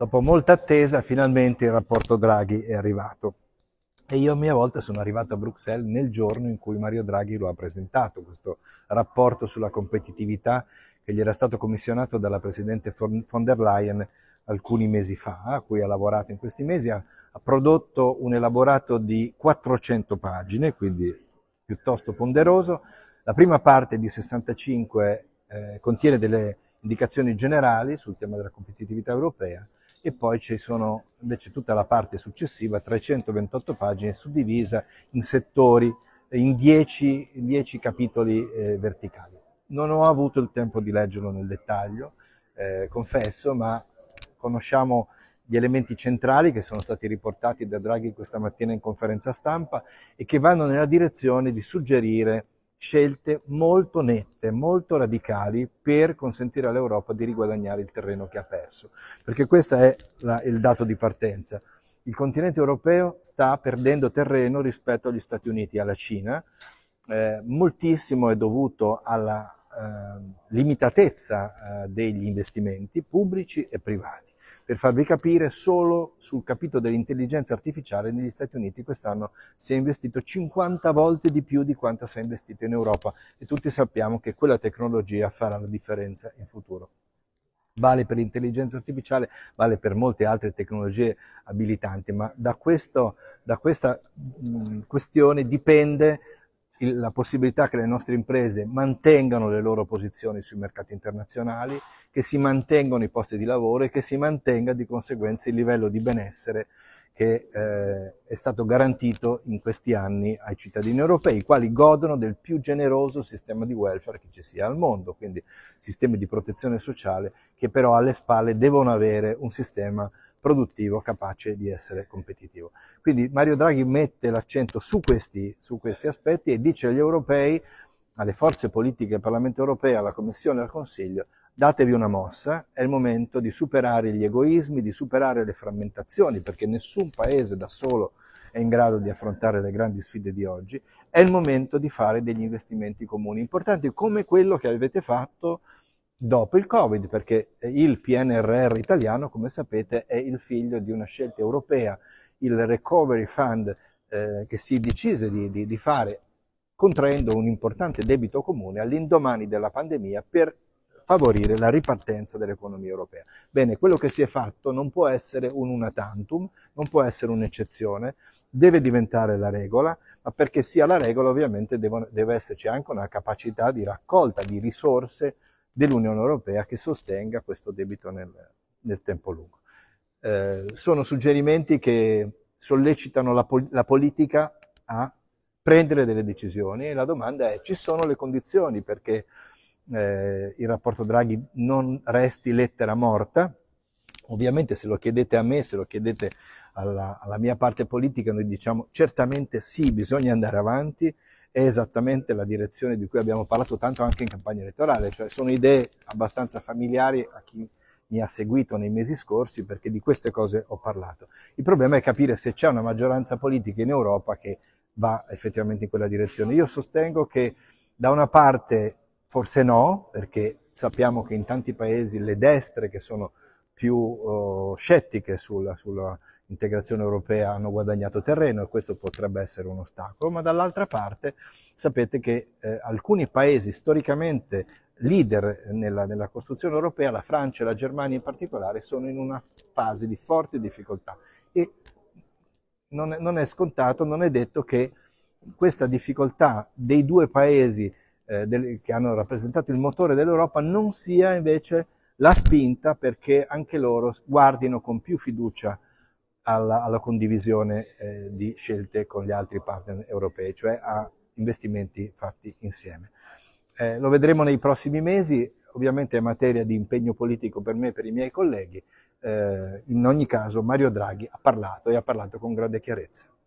Dopo molta attesa, finalmente il rapporto Draghi è arrivato. E io a mia volta sono arrivato a Bruxelles nel giorno in cui Mario Draghi lo ha presentato, questo rapporto sulla competitività che gli era stato commissionato dalla Presidente von der Leyen alcuni mesi fa, a cui ha lavorato in questi mesi, ha, prodotto un elaborato di 400 pagine, quindi piuttosto ponderoso. La prima parte di 65 eh, contiene delle indicazioni generali sul tema della competitività europea, e poi ci sono invece tutta la parte successiva, 328 pagine suddivisa in settori, in 10, capitoli eh, verticali. Non ho avuto il tempo di leggerlo nel dettaglio, eh, confesso, ma conosciamo gli elementi centrali che sono stati riportati da Draghi questa mattina in conferenza stampa e che vanno nella direzione di suggerire scelte molto nette, molto radicali per consentire all'Europa di riguadagnare il terreno che ha perso. Perché questo è la, il dato di partenza. Il continente europeo sta perdendo terreno rispetto agli Stati Uniti e alla Cina. Eh, moltissimo è dovuto alla eh, limitatezza eh, degli investimenti pubblici e privati. Per farvi capire, solo sul capitolo dell'intelligenza artificiale negli Stati Uniti quest'anno si è investito 50 volte di più di quanto si è investito in Europa e tutti sappiamo che quella tecnologia farà la differenza in futuro vale per l'intelligenza artificiale, vale per molte altre tecnologie abilitanti, ma da, questo, da questa mh, questione dipende la possibilità che le nostre imprese mantengano le loro posizioni sui mercati internazionali, che si mantengano i posti di lavoro e che si mantenga di conseguenza il livello di benessere che eh, è stato garantito in questi anni ai cittadini europei, i quali godono del più generoso sistema di welfare che ci sia al mondo, quindi sistemi di protezione sociale che però alle spalle devono avere un sistema produttivo capace di essere competitivo. Quindi Mario Draghi mette l'accento su questi, su questi aspetti e dice agli europei, alle forze politiche del Parlamento europeo, alla Commissione e al Consiglio, datevi una mossa, è il momento di superare gli egoismi, di superare le frammentazioni, perché nessun paese da solo è in grado di affrontare le grandi sfide di oggi, è il momento di fare degli investimenti comuni importanti come quello che avete fatto dopo il Covid, perché il PNRR italiano, come sapete, è il figlio di una scelta europea, il Recovery Fund eh, che si decise di, di, di fare contraendo un importante debito comune all'indomani della pandemia per favorire la ripartenza dell'economia europea. Bene, quello che si è fatto non può essere un una tantum, non può essere un'eccezione, deve diventare la regola, ma perché sia la regola ovviamente devono, deve esserci anche una capacità di raccolta di risorse dell'Unione Europea che sostenga questo debito nel, nel tempo lungo. Eh, sono suggerimenti che sollecitano la, la politica a prendere delle decisioni e la domanda è ci sono le condizioni perché eh, il rapporto Draghi non resti lettera morta. Ovviamente se lo chiedete a me, se lo chiedete alla, alla mia parte politica, noi diciamo certamente sì, bisogna andare avanti, è esattamente la direzione di cui abbiamo parlato tanto anche in campagna elettorale, cioè sono idee abbastanza familiari a chi mi ha seguito nei mesi scorsi perché di queste cose ho parlato. Il problema è capire se c'è una maggioranza politica in Europa che va effettivamente in quella direzione. Io sostengo che da una parte Forse no, perché sappiamo che in tanti paesi le destre che sono più uh, scettiche sulla, sulla, integrazione europea hanno guadagnato terreno e questo potrebbe essere un ostacolo, ma dall'altra parte sapete che eh, alcuni paesi storicamente leader nella, nella, costruzione europea, la Francia e la Germania in particolare, sono in una fase di forte difficoltà e non è, non è scontato, non è detto che questa difficoltà dei due paesi eh, del, che hanno rappresentato il motore dell'Europa non sia invece la spinta perché anche loro guardino con più fiducia alla, alla condivisione eh, di scelte con gli altri partner europei, cioè a investimenti fatti insieme. Eh, lo vedremo nei prossimi mesi, ovviamente è materia di impegno politico per me e per i miei colleghi, eh, in ogni caso Mario Draghi ha parlato e ha parlato con grande chiarezza.